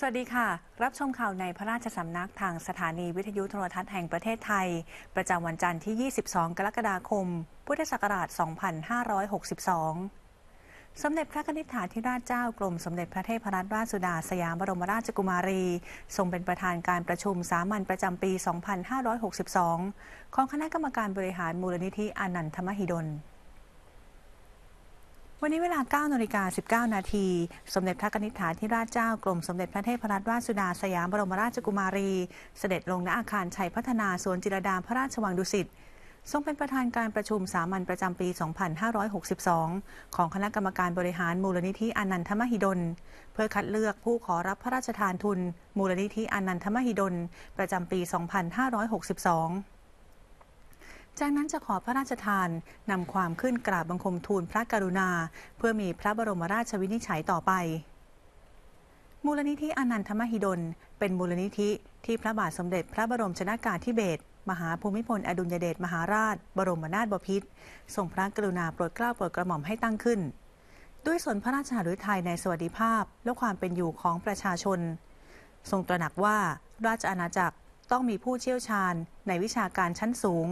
สวัสดีค่ะ รับชมข่าวในพระราชสำนักทางสถานีวิทยุโทรทัศน์แห่งประเทศไทย ประจำวันจันทร์ที่ 22 กรกฎาคม พุทธศักราช 2562 สมเด็จพระนิธิถาธิราชเจ้ากรมสมเด็จพระเทพรัตนราชสุดาสยามบรมราชกุมารี ทรงเป็นประธานการประชุมสามัญประจำปี 2562 ของคณะกรรมการบริหารมูลนิธิอนันทมหิดลวันนี้เวลา9นาฬิกา19นาที สมเด็จพระนิษฐาธิราชเจ้ากรมสมเด็จพระเทพรัตนราชสุดาสยามบรมราชกุมารี เสด็จลงณอาคารชัยพัฒนาสวนจิรดาพระราชวังดุสิตทรงเป็นประธานการประชุมสามัญประจำปี 2562 ของคณะกรรมการบริหารมูลนิธิอนันทมหิดล เพื่อคัดเลือกผู้ขอรับพระราชทานทุน มูลนิธิอนันทมหิดล ประจำปี 2562จากนั้นจะขอพระราชทาน นำความขึ้นกราบบังคมทูลพระกรุณาเพื่อมีพระบรมราชวินิจฉัยต่อไป มูลนิธิอนันทมหิดล เป็นมูลนิธิที่พระบาทสมเด็จพระบรมชนากาธิเบศรมหาภูมิพลอดุลยเดชมหาราช บรมนาถบพิตรทรงพระกรุณาโปรดเกล้าโปรดกระหม่อมให้ตั้งขึ้น ด้วยสนพระราชหฤทัยในสวัสดิภาพและความเป็นอยู่ของประชาชนทรงตระหนักว่าราชอาณาจักรต้องมีผู้เชี่ยวชาญในวิชาการชั้นสูง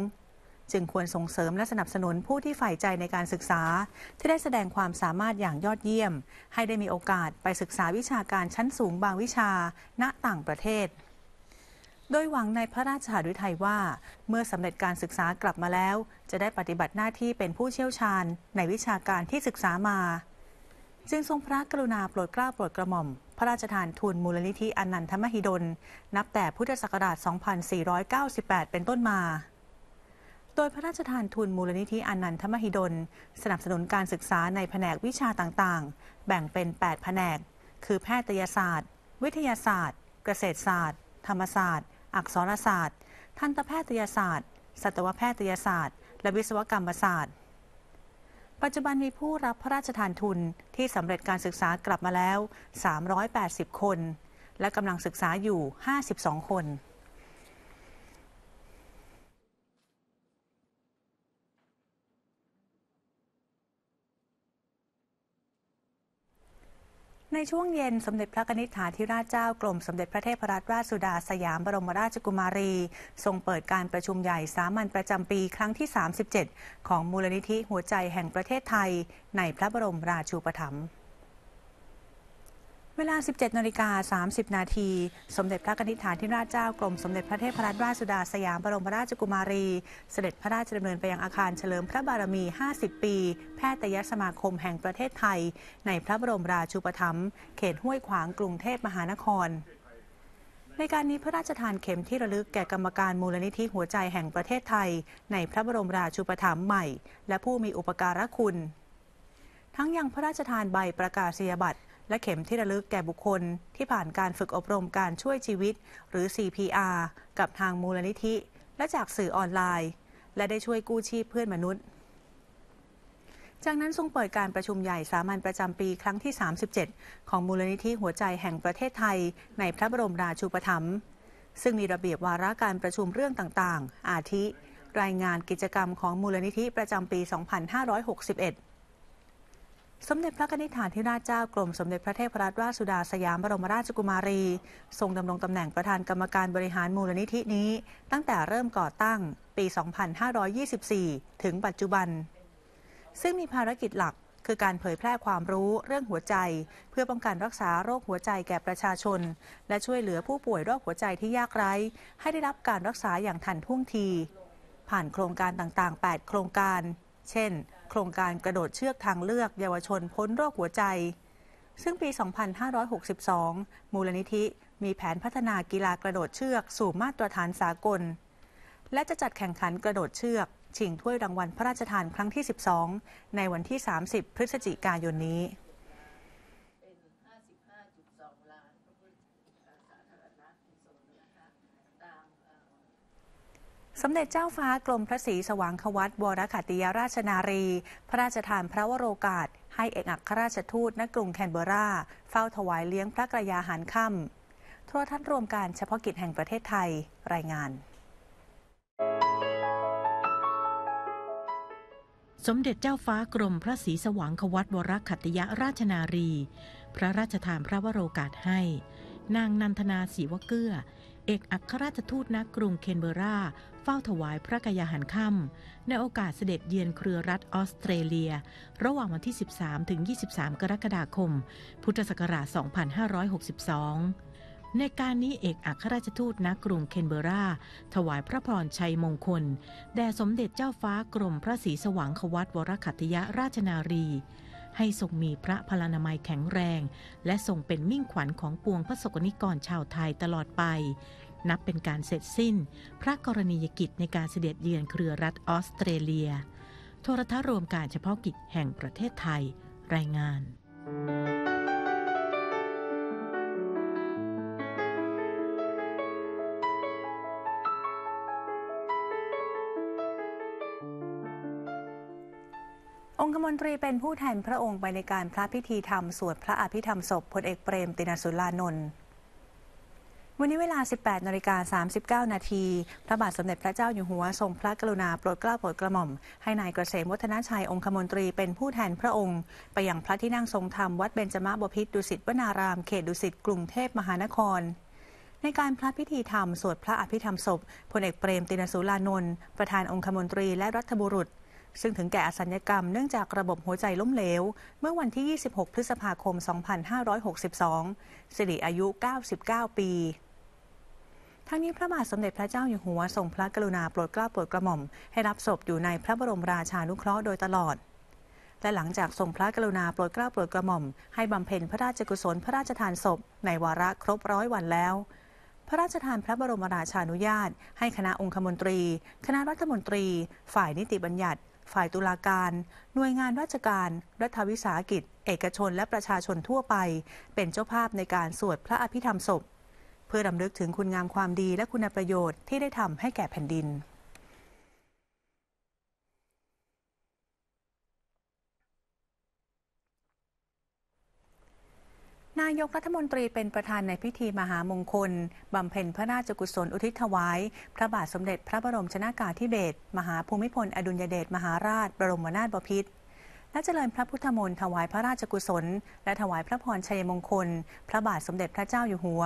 จึงควรส่งเสริมและสนับสนุนผู้ที่ใฝ่ใจในการศึกษา ที่ได้แสดงความสามารถอย่างยอดเยี่ยม ให้ได้มีโอกาสไปศึกษาวิชาการชั้นสูงบางวิชา ณต่างประเทศ โดยหวังในพระราชหฤทัยว่า เมื่อสำเร็จการศึกษากลับมาแล้ว จะได้ปฏิบัติหน้าที่เป็นผู้เชี่ยวชาญในวิชาการที่ศึกษามาจึงทรงพระกรุณาโปรดเกล้าโปรดกระหม่อมพระราชทานทุนมูลนิธิอนันทมหิดล นับแต่พุทธศักราช 2498 เป็นต้นมาโดยพระราชทานทุนมูลนิธิอนันทมหิดล สนับสนุนการศึกษาในแผนกวิชาต่างๆ แบ่งเป็น8แผนก คือแพทยศาสตร์ วิทยาศาสตร์ เกษตรศาสตร์ ธรรมศาสตร์ อักษรศาสตร์ทันตแพทยศาสตร์สัตวแพทยศาสตร์และวิศวกรรมศาสตร์ ปัจจุบันมีผู้รับพระราชทานทุนที่สำเร็จการศึกษากลับมาแล้ว 380 คนและกำลังศึกษาอยู่ 52 คนช่วงเย็น สมเด็จพระนิษฐาธิราชเจ้ากรมสมเด็จพระเทพรัตนราชสุดาสยามบรมราชกุมารี ทรงเปิดการประชุมใหญ่สามัญประจำปีครั้งที่ 37 ของมูลนิธิหัวใจแห่งประเทศไทยในพระบรมราชูปถัมภ์เวลา 17นาฬิกา30 นาที สมเด็จพระนิธิฐานที่ราชเจ้ากรมสมเด็จพระเทพรัตนราชสุดาสยามบรมราชกุมารี เสด็จพระราชดำเนินไปยังอาคารเฉลิมพระบารมี 50 ปี แพทยสมาคมแห่งประเทศไทย ในพระบรมราชูปถัมภ์ เขตห้วยขวาง กรุงเทพมหานคร ในการนี้พระราชทานเข็มที่ระลึกแก่กรรมการมูลนิธิหัวใจแห่งประเทศไทย ในพระบรมราชูปถัมภ์ใหม่ และผู้มีอุปการะคุณ ทั้งยังพระราชทานใบประกาศเสียบัตรและเข็มที่ระลึกแก่บุคคลที่ผ่านการฝึกอบรมการช่วยชีวิต หรือ CPR กับทางมูลนิธิ และจากสื่อออนไลน์ และได้ช่วยกู้ชีพเพื่อนมนุษย์ จากนั้นทรงเปิดการประชุมใหญ่สามัญประจำปีครั้งที่ 37 ของมูลนิธิหัวใจแห่งประเทศไทย ในพระบรมราชูปถัมภ์ซึ่งมีระเบียบวาระการประชุมเรื่องต่างๆ อาทิ รายงานกิจกรรมของมูลนิธิประจำปี 2561สมเด็จพระนิธิฐานธิราชเจ้ากรมสมเด็จพระเทพรัตนราชสุดาสยามบรมราชกุมารี ทรงดำรงตำแหน่งประธานกรรมการบริหารมูลนิธินี้ ตั้งแต่เริ่มก่อตั้งปี 2524 ถึงปัจจุบัน ซึ่งมีภารกิจหลักคือการเผยแพร่ความรู้เรื่องหัวใจ เพื่อป้องกันรรักษาโรคหัวใจแก่ประชาชน และช่วยเหลือผู้ป่วยโรคหัวใจที่ยากไร้ ให้ได้รับการรักษาอย่างทันท่วงที ผ่านโครงการต่างๆ 8 โครงการเช่น โครงการกระโดดเชือกทางเลือกเยาวชนพ้นโรคหัวใจ ซึ่งปี 2562 มูลนิธิมีแผนพัฒนากีฬากระโดดเชือกสู่มาตรฐานสากล และจะจัดแข่งขันกระโดดเชือก ชิงถ้วยรางวัลพระราชทานครั้งที่ 12 ในวันที่ 30 พฤศจิกายนนี้สมเด็จเจ้าฟ้ากรมพระศรีสว่างควัตวรขัติยราชนารี พระราชทานพระวโรกาสให้เอกอัครราชทูตณกรุงแคนเบราเฝ้าถวายเลี้ยงพระกระยาหารค่ำทรทัศน์รวมการเฉพาะกิจแห่งประเทศไทยรายงาน สมเด็จเจ้าฟ้ากรมพระศรีสว่างควัตวรขัติยราชนารี พระราชทานพระวโรกาสให้ นางนันทนาศีวเกื้อเอกอัครราชทูตนักกรุงเคนเบรา เฝ้าถวายพระกยาหารค่ำ ในโอกาสเสด็จเยือนเครือรัฐออสเตรเลีย ระหว่างวันที่ 13ถึง23 กรกฎาคม พุทธศักราช2562 ในการนี้เอกอัครราชทูตนักกรุงเคนเบรา ถวายพระพรชัยมงคล แด่สมเด็จเจ้าฟ้ากรมพระศรีสว่างควัตวรคัตยราชนารีให้ทรงมีพระพลานามัยแข็งแรง และทรงเป็นมิ่งขวัญของปวงพระสกนิกรชาวไทยตลอดไป นับเป็นการเสร็จสิ้น พระกรณียกิจในการเสด็จเยือนเครือรัฐออสเตรเลีย โทรทัศน์รวมการเฉพาะกิจแห่งประเทศไทยรายงานนตรีเป็นผู้แทนพระองค์ไปในการพระพิธีธรรมสวดพระอภิธรรมศพพลเอกเปรม ตินสุลานนท์ วันนี้เวลา 18 นาฬิกา39 นาทีพระบาทสมเด็จพระเจ้าอยู่หัวทรงพระกรุณาโปรดเกล้าโปรดกระหม่อม ให้นายเกษมวัฒนชัยองคมนตรี เป็นผู้แทนพระองค์ ไปยังพระที่นั่งทรงธรรมวัดเบญจมบพิตรดุสิตวนาราม เขตดุสิตกรุงเทพมหานคร ในการพระพิธีธรรมสวดพระอภิธรรมศพพลเอกเปรม ตินสุรานนท์ประธานองคมนตรีและรัฐบุรุษซึ่งถึงแก่อสัญญกรรมเนื่องจากระบบหัวใจล้มเหลวเมื่อวันที่ 26 พฤษภาคม2562สิริอายุ 99 ปี ทั้งนี้พระบาทสมเด็จพระเจ้าอยู่หัวทรงพระกรุณาโปรดเกล้าโปรดกระหม่อมให้รับศพอยู่ในพระบรมราชานุเคราะห์โดยตลอด และหลังจากทรงพระกรุณาโปรดเกล้าโปรดกระหม่อมให้บำเพ็ญพระราชกุศลพระราชทานศพในวาระครบร้อยวันแล้ว พระราชทานพระบรมราชานุญาต ให้คณะองคมนตรี คณะรัฐมนตรี ฝ่ายนิติบัญญัติฝ่ายตุลาการ หน่วยงานราชการ รัฐวิสาหกิจ เอกชนและประชาชนทั่วไป เป็นเจ้าภาพในการสวดพระอภิธรรมศพ เพื่อดำลึกถึงคุณงามความดีและคุณประโยชน์ที่ได้ทำให้แก่แผ่นดินนายกรัฐมนตรีเป็นประธานในพิธีมหามงคล บำเพ็ญพระราชกุศลอุทิศถวาย พระบาทสมเด็จพระบรมชนากาธิเบศรมหาภูมิพลอดุลยเดชมหาราชบรมนาถบพิตรและเจริญพระพุทธมนต์ถวายพระราชกุศล และถวายพระพรชัยมงคล พระบาทสมเด็จพระเจ้าอยู่หัว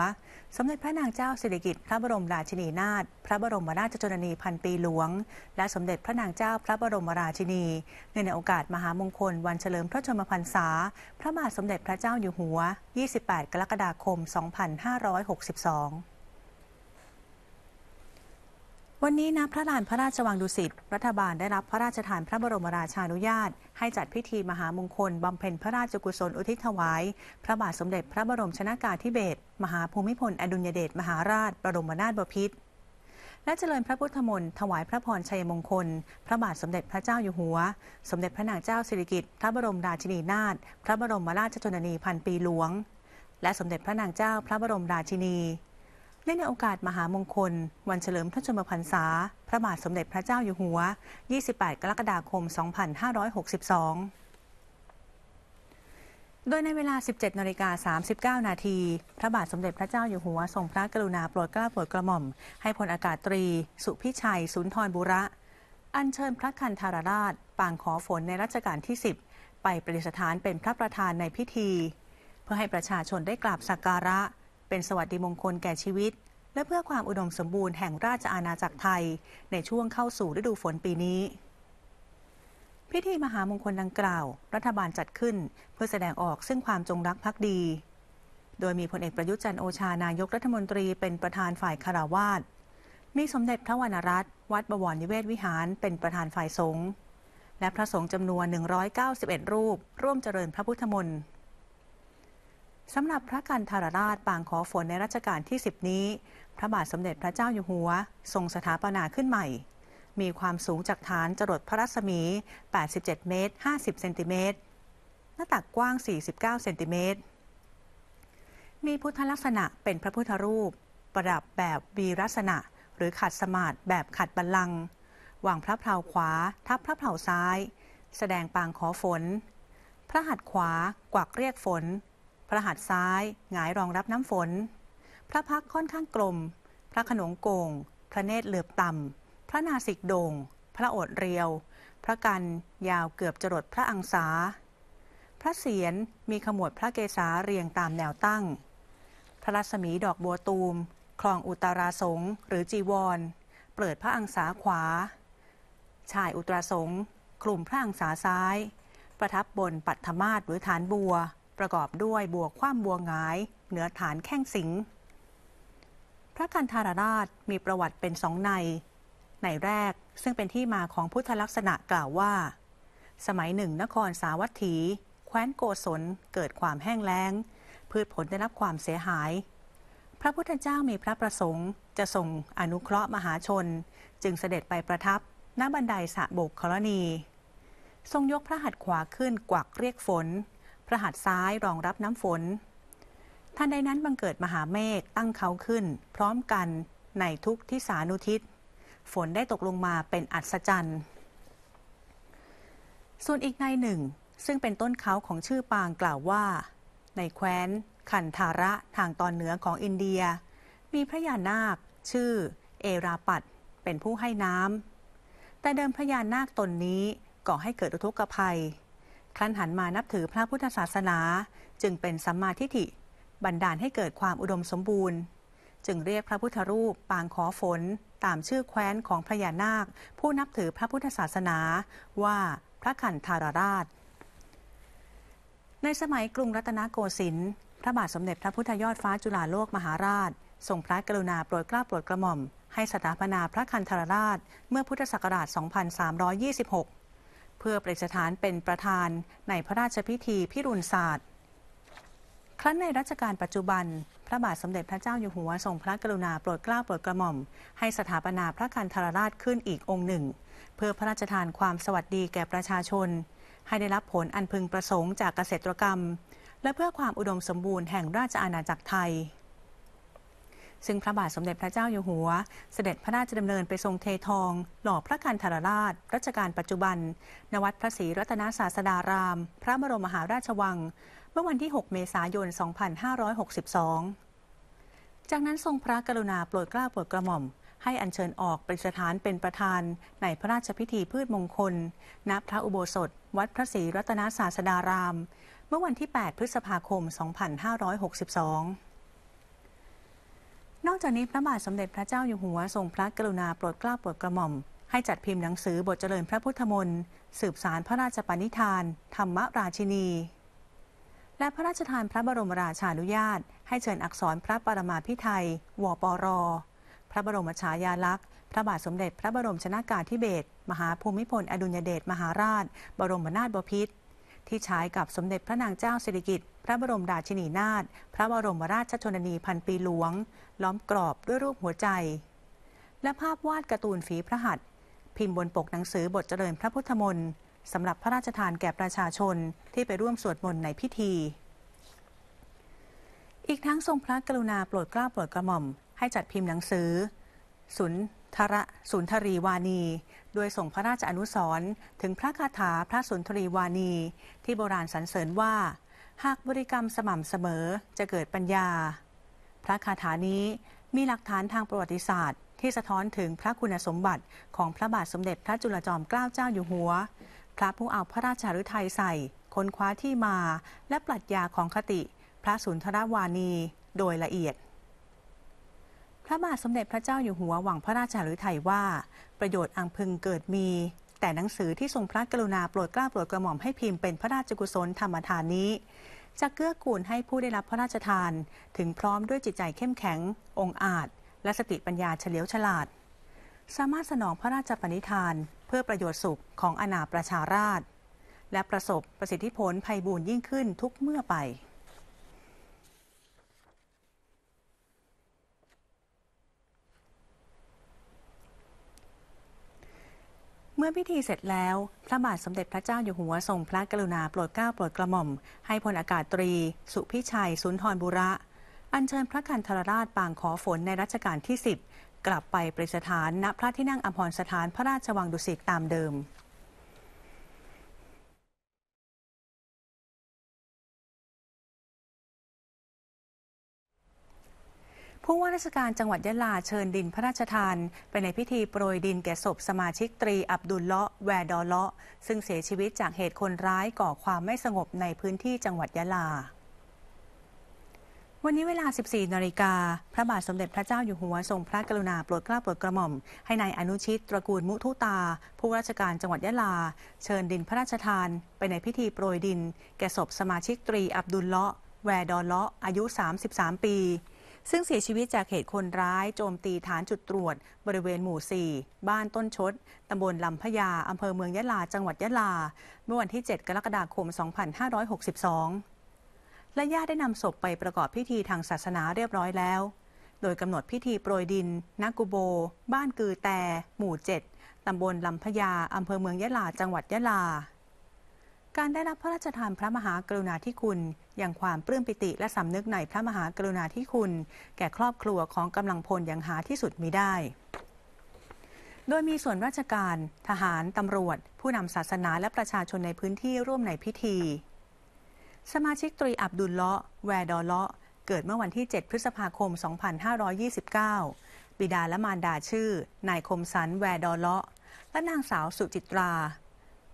สมเด็จพระนางเจ้าสิริกิติ์พระบรมราชินีนาถพระบรมราชชนนีพันปีหลวง และสมเด็จพระนางเจ้าพระบรมราชินีเนื่องในโอกาสมหามงคล วันเฉลิมพระชนมพรรษา พระบาทสมเด็จพระเจ้าอยู่หัว 28 กรกฎาคม 2562วันนี้นะพระลานพระราชวังดุสิตรัฐบาลได้รับพระราชทานพระบรมราชานุญาต ให้จัดพิธีมหามงคลบำเพ็ญพระราชกุศลอุทิศถวาย พระบาทสมเด็จพระบรมชนากาธิเบศรมหาภูมิพลอดุลยเดชมหาราช บรมนาถบพิตรและเจริญพระพุทธมนต์ถวายพระพรชัยมงคล พระบาทสมเด็จพระเจ้าอยู่หัว สมเด็จพระนางเจ้าสิริกิติ์พระบรมราชินีนาถพระบรมราชชนนีพันปีหลวง และสมเด็จพระนางเจ้าพระบรมราชินีและในโอกาสมหามงคล วันเฉลิมพระชนมพรรษาพระบาทสมเด็จพระเจ้าอยู่หัว 28 กรกฎาคม 2562 โดยในเวลา 17 นาฬิกา 39 นาทีพระบาทสมเด็จพระเจ้าอยู่หัวทรงพระกรุณาโปรดเกล้าโปรดกระหม่อม ให้พลอากาศตรี สุพิชัย สุนทรบุระ อัญเชิญพระคันธารราชปางขอฝนในรัชกาลที่ 10 ไปประดิษฐานเป็นพระประธานในพิธี เพื่อให้ประชาชนได้กราบสักการะเป็นสวัสดีมงคลแก่ชีวิต และเพื่อความอุดมสมบูรณ์แห่งราชอาณาจักรไทย ในช่วงเข้าสู่ฤดูฝนปีนี้ พิธีมหามงคลดังกล่าว รัฐบาลจัดขึ้นเพื่อแสดงออกซึ่งความจงรักภักดี โดยมีพลเอกประยุทธ์จันโอชานายกรัฐมนตรีเป็นประธานฝ่ายคารวาสมีสมเด็จพระวรรณรัตน์วัดบวรนิเวศวิหารเป็นประธานฝ่ายสงฆ์และพระสงฆ์จำนวน 191 รูป ร่วมเจริญพระพุทธมนต์สำหรับพระกันธารราชปางขอฝนในรัชกาลที่ 10นี้ พระบาทสมเด็จพระเจ้าอยู่หัว ทรงสถาปนาขึ้นใหม่ มีความสูงจากฐานจรดพระรัศมี 87 เมตร 50 เซนติเมตร หน้าตักกว้าง 49 เซนติเมตร มีพุทธลักษณะเป็นพระพุทธรูป ประดับแบบวีรัศนะหรือขัดสมาธแบบขัดบัลลังก์วางพระเพลาขวา ทับพระเพลาซ้าย แสดงปางขอฝน พระหัตถ์ขวากวักเรียกฝนพระหัตถ์ซ้ายหงายรองรับน้ำฝน พระพักค่อนข้างกลม พระขนงโกง พระเนตรเหลือบต่ำ พระนาสิกโดง่ง พระโอดเรียว พระกันยาวเกือบจรดพระอังสาพระเศียรมีขมวดพระเกศาเรียงตามแนวตั้ง พระรัศมีดอกบัวตูม คลองอุตาราสงหรือจีวร เปิดพระอังสาขวา ชายอุตราสงคลุมพระอังสาซ้าย ประทับบนปัทธมาศหรือฐานบัวประกอบด้วยบวกความบัวงาย เหนือฐานแข้งสิงพระกันธารราชมีประวัติเป็นสองใน ในแรกซึ่งเป็นที่มาของพุทธลักษณะกล่าวว่า สมัยหนึ่งนครสาวัตถี แคว้นโกศลเกิดความแห้งแล้งพืชผลได้รับความเสียหาย พระพุทธเจ้ามีพระประสงค์ จะส่งอนุเคราะห์มหาชน จึงเสด็จไปประทับณบันไดสะโบกครณีทรงยกพระหัตถ์ขวาขึ้นกวักเรียกฝนระหัตถ์ซ้ายรองรับน้ำฝนท่านใดนั้นบังเกิดมหาเมฆตั้งเขาขึ้นพร้อมกันในทุกทิศานุทิศฝนได้ตกลงมาเป็นอัศจรรย์ ส่วนอีกในหนึ่งซึ่งเป็นต้นเขาของชื่อปางกล่าวว่า ในแคว้นขันธาระทางตอนเหนือของอินเดีย มีพระยานาค ชื่อเอราปัตเป็นผู้ให้น้ำแต่เดิมพระยานาคตนนี้ก่อให้เกิดอุทกภัยขั้นหันมานับถือพระพุทธศาสนา จึงเป็นสัมมาทิฏฐิบันดาลให้เกิดความอุดมสมบูรณ์ จึงเรียกพระพุทธรูปปางขอฝน ตามชื่อแคว้นของพญานาค ผู้นับถือพระพุทธศาสนา ว่าพระขันธารราชในสมัยกรุงรัตนโกสินทร์พระบาทสมเด็จพระพุทธยอดฟ้าจุฬาโลกมหาราชทรงพระกรุณาโปรดเกล้าโปรดกระหม่อม ให้สถาปนาพระคันธรราชเมื่อพุทธศักราช 2326เพื่อประดิานเป็นประธาน ในพระราชพิธีพิรุณศาสตร์ ครั้นในรัชกาลปัจจุบัน พระบาทสมเด็จพระเจ้าอยู่หัวทรงพระกรุณาโปรดเกล้าโปรดกระหม่อม ให้สถาปนาพระคันธรราชขึ้นอีกองค์หนึ่ง เพื่อพระราชทานความสวัสดีแก่ประชาชน ให้ได้รับผลอันพึงประสงค์จากเกษตรกรรม และเพื่อความอุดมสมบูรณ์แห่งราชอาณาจักรไทยซึ่งพระบาทสมเด็จพระเจ้าอยู่หัว เสด็จพระราชดำเนินไปทรงเททอง หล่อพระคันธรราช รัชกาลปัจจุบัน นวัดพระศรีรัตนาศาสดาราม พระบรมมหาราชวัง เมื่อวันที่ 6 เมษายน 2562 จากนั้นทรงพระกรุณาโปรดเกล้าโปรดกระหม่อม ให้อัญเชิญออกเป็นสถานเป็นประธาน ในพระราชพิธีพืชมงคลณพระอุโบสถวัดพระศรีรัตนาศาสดาราม เมื่อวันที่ 8 พฤษภาคม 2562นอกจากนี้พระบาทสมเด็จพระเจ้าอยู่หัวทรงพระกรุณาโปรดเกล้าโปรดกระหม่อมให้จัดพิมพ์หนังสือบทเจริญพระพุทธมนต์สืบสารพระราชปณิธาน ธรรมราชินี และพระราชทานพระบรมราชานุญาต ให้เชิญอักษรพระปรมาภิไธยวปรพระบรมฉายาลักษณ์ พระบาทสมเด็จพระบรมชนากาธิเบศรมหาภูมิพลอดุลยเดชมหาราช บรมนาถบพิตรที่ใช้กับสมเด็จพระนางเจ้าสิริกิติพระบรมราชินีนาถ พระบรมราชชนนีพันปีหลวง ล้อมกรอบด้วยรูปหัวใจ และภาพวาดการ์ตูนฝีพระหัตถ์พิมพ์บนปกหนังสือบทเจริญพระพุทธมนต์สำหรับพระราชทานแก่ประชาชนที่ไปร่วมสวดมนต์ในพิธี อีกทั้งทรงพระกรุณาโปรดเกล้าโปรดกระหม่อม ให้จัดพิมพ์หนังสือสุนทระสุนทรีวานี โดยส่งพระราชอนุสรถึงพระคาถาพระสุนทรีวานี ที่โบราณสรรเสริญว่าหากบริกรรมสม่ำเสมอจะเกิดปัญญา พระคาถานี้มีหลักฐานทางประวัติศาสตร์ ที่สะท้อนถึงพระคุณสมบัติของพระบาทสมเด็จพระจุลจอมเกล้าเจ้าอยู่หัว พระผู้เอาพระราชาฤทัยใส่ ค้นคว้าที่มาและปรัชญาของคติพระสุนทรวานีโดยละเอียด พระบาทสมเด็จพระเจ้าอยู่หัวหวังพระราชาฤทัยว่า ประโยชน์อังพึงเกิดมีแต่หนังสือที่ทรงพระกรุณาโปรดเกล้าโปรดกระหม่อมให้พิมพ์เป็นพระราชกุศลธรรมทานนี้จะเกื้อกูลให้ผู้ได้รับพระราชทานถึงพร้อมด้วยจิตใจเข้มแข็ง องอาจ และสติปัญญาเฉลียวฉลาด สามารถสนองพระราชปณิธานเพื่อประโยชน์สุขของอนาประชาราชและประสบประสิทธิผลภัยบูญยิ่งขึ้นทุกเมื่อไปเมื่อพิธีเสร็จแล้ว พระบาทสมเด็จพระเจ้าอยู่หัวทรงพระกรุณาโปรดเกล้าโปรดกระหม่อมให้พลอากาศตรี สุพิชัย สุนทรบุระ อัญเชิญพระคันธรราชปางขอฝนในรัชกาลที่ 10 กลับไปประดิษฐานณพระที่นั่งอภรสถานพระราชวังดุสิตตามเดิมผู้ว่าราชการจังหวัดยะลาเชิญดินพระราชทาน ไปในพิธีโปรยดินแก่ศพสมาชิกตรีอับดุลเลาะแวดอเลาะซึ่งเสียชีวิตจากเหตุคนร้ายก่อความไม่สงบในพื้นที่จังหวัดยะลา วันนี้เวลา 14 นาฬิกาพระบาทสมเด็จพระเจ้าอยู่หัวทรงพระกรุณาโปรดเกล้าโปรดกระหม่อม ให้ในายอนุชิตตระกูลมุทุตา ผู้ราชการจังหวัดยะลา เชิญดินพระราชทาน ไปในพิธีโปรยดิน แก่ศพสมาชิกตรีอับดุลเลาะแวดอเลาะอายุ 33 ปีซึ่งเสียชีวิตจากเหตุคนร้ายโจมตีฐานจุดตรวจ บริเวณหมู่ 4 บ้านต้นชด ตำบลลำพญา อำเภอเมืองยะลา จังหวัดยะลา เมื่อวันที่ 7 กรกฎาคม 2562 และญาติได้นำศพไปประกอบพิธีทางศาสนาเรียบร้อยแล้ว โดยกำหนดพิธีโปรยดินนักกูโบ บ้านกือแตหมู่ 7 ตำบลลำพญา อำเภอเมืองยะลา จังหวัดยะลาการได้รับพระราชทานพระมหากรุณาธิคุณอย่างความปลื้มปิติและสำนึกในพระมหากรุณาธิคุณ แก่ครอบครัวของกำลังพลอย่างหาที่สุดมิได้ โดยมีส่วนราชการ ทหารตำรวจ ผู้นำศาสนาและประชาชนในพื้นที่ร่วมในพิธี สมาชิกตรีอับดุลเลาะแวดอเลาะเกิดเมื่อวันที่ 7 พฤษภาคม 2529 บิดาและมารดาชื่อ นายคมสัน แวดอเลาะและนางสาวสุจิตรา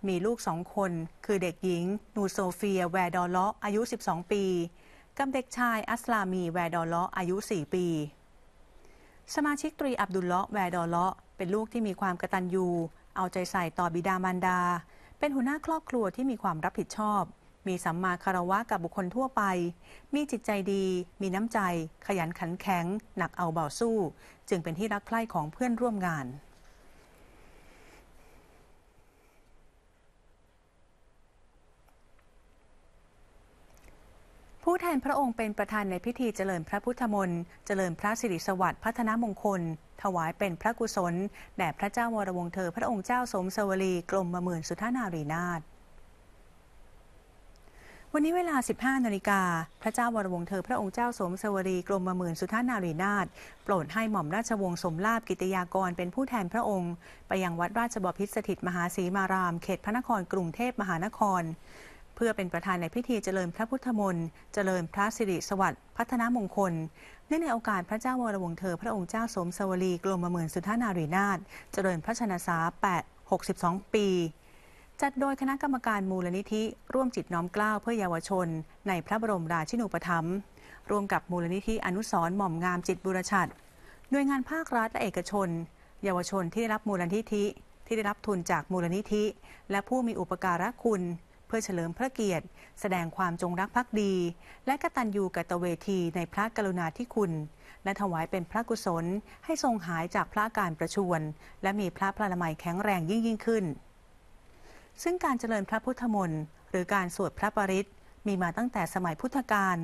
มีลูกสองคน คือเด็กหญิง นูโซเฟีย แวดอลเลาะอายุ 12 ปีกับเด็กชายอัสลามีแวดอลเลาะอายุ 4 ปี สมาชิกตรีอับดุลเลาะแวดอลเลาะเป็นลูกที่มีความกตัญญูเอาใจใส่ต่อบิดามารดา เป็นหัวหน้าครอบครัวที่มีความรับผิดชอบ มีสัมมาคารวะกับบุคคลทั่วไป มีจิตใจดี มีน้ำใจ ขยันขันแข็ง หนักเอาเบาสู้ จึงเป็นที่รักใคร่ของเพื่อนร่วมงานผู้แทนพระองค์เป็นประธานในพิธีเจริญพระพุทธมนต์เจริญพระสิริสวัสดิ์ พัฒนมงคล ถวายเป็นพระกุศลแด่พระเจ้าวรวงเธอพระองค์เจ้าสมสวรีกรมมหมื่นสุทานารีนาถ วันนี้เวลา 15 นาฬิกา พระเจ้าวรวงเธอพระองค์เจ้าสมสวรีกรมมหมื่นสุทานารีนาถ โปรดให้หม่อมราชวงศ์สมลาภกิตยากร เป็นผู้แทนพระองค์ไปยังวัดราชบพิตรสถิตมหาศรีมารามเขตพระนครกรุงเทพมหานครเพื่อเป็นประธานในพิธีเจริญพระพุทธมนต์ เจริญพระสิริสวัสดิ์ พัฒนามงคลเนื่องในโอกาสพระเจ้าวรวงเธอพระองค์เจ้าสมสวรีกรมหมื่นสุทธานารีนาถเจริญพระชนสา8 62 ปี จัดโดยคณะกรรมการมูลนิธิร่วมจิตน้อมกล้าวเพื่อเยาวชน ในพระบรมราชินูปถัมภ์ร่วมกับมูลนิธิอนุสรหม่อมงามจิตบุรชัดหน่วยงานภาครัฐและเอกชน เยาวชนที่ได้รับมูลนิธิ ที่ได้รับทุนจากมูลนิธิ และผู้มีอุปการะคุณเพื่อเฉลิมพระเกียรติ แสดงความจงรักภักดี และกตัญญูกตเวทีในพระกรุณาธิคุณ และถวายเป็นพระกุศล ให้ทรงหายจากพระการประชวนและมีพระพละนามยแข็งแรงยิ่งยิ่งขึ้น ซึ่งการเจริญพระพุทธมนต์หรือการสวดพระปริศมีมาตั้งแต่สมัยพุทธกาล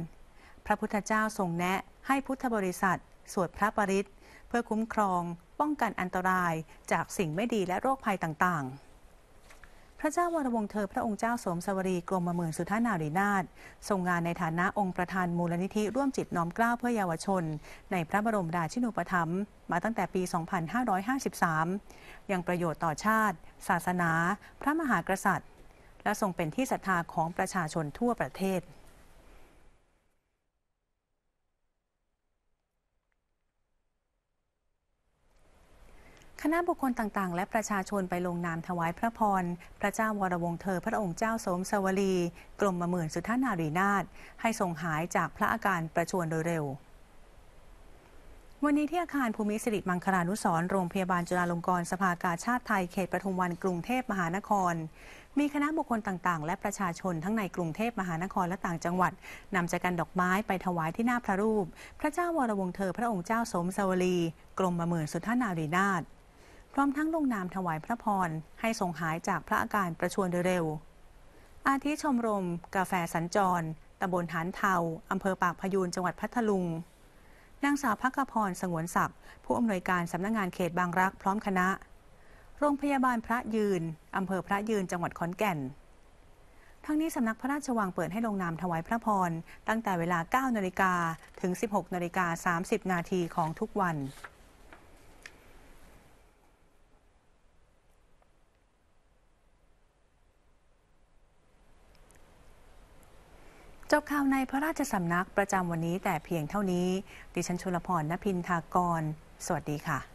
พระพุทธเจ้าทรงแนะให้พุทธบริษัทสวดพระปริศเพื่อคุ้มครอง ป้องกันอันตรายจากสิ่งไม่ดีและโรคภัยต่างๆพระเจ้าวรวงเธอพระองค์เจ้าสมสวรีกรมมหมื่นสุทานารีนาถทรงงานในฐานะองค์ประธานมูลนิธิร่วมจิตน้อมกล้าวเพื่อเยาวชน ในพระบรมราชินูปถัมภ์มาตั้งแต่ปี 2553 ยังประโยชน์ต่อชาติ ศาสนา พระมหากษัตริย์ และทรงเป็นที่ศรัทธาของประชาชนทั่วประเทศคณะบุคคลต่างๆ และประชาชน ไปลงนามถวายพระพร พระเจ้าวรวงเธอพระองค์เจ้าสมสวลีกรมมหมื่นสุทธานารีนาศให้ทรงหายจากพระอาการประชวนโดยเร็ว วันนี้ที่อาคารภูมิสิริมังคลานุสรโรงพยาบาลจุฬาลงกรณ์สภากาชาติไทยเขตปทุมวันกรุงเทพมหานคร มีคณะบุคคลต่างๆ และประชาชนทั้งในกรุงเทพมหานครและต่างจังหวัดนำจากันดอกไม้ไปถวายที่หน้าพระรูป พระเจ้าวรวงเธอพระองค์เจ้าสมสวลีกรมมหมื่นสุทธนารีนาศพร้อมทั้งลงนามถวายพระพรให้ทรงหายจากพระอาการประชวนเร็ว อาทิชมรม กาแฟสัญจร ตำบลหานเทา อำเภอปากพยูน จังหวัดพัทลุง นางสาวพักพรสงวนศักดิ์ ผู้อำนวยการสำนักงงานเขตบางรักพร้อมคณะ โรงพยาบาลพระยืน อำเภอพระยืน จังหวัดขอนแก่น ทั้งนี้สำนักพระราชวังเปิดให้ลงนามถวายพระพรตั้งแต่เวลา 9 นาฬิกา ถึง 16 นาฬิกา 30 นาทีของทุกวันจบข่าวในพระราชสำนักประจำวันนี้แต่เพียงเท่านี้ ดิฉันชลพรณพินทากร สวัสดีค่ะ